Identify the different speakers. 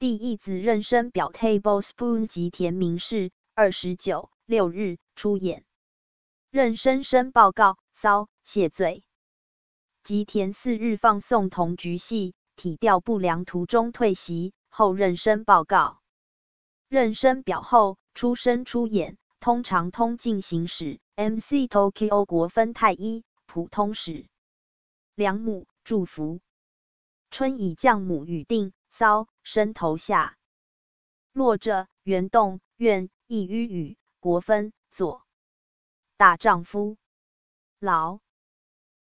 Speaker 1: 第一子妊娠表，tablespoon，吉田明世，二十九六日出演。妊娠申报告，骚，谢罪。吉田四日放送同局系体调不良途中退席后妊娠报告。妊娠表后出生出演，通常通进行时，M.C. Tokyo 国分太一，普通史。良母祝福，春以降母雨定。骚身头下落着圆洞，愿一于雨国分左大丈夫老。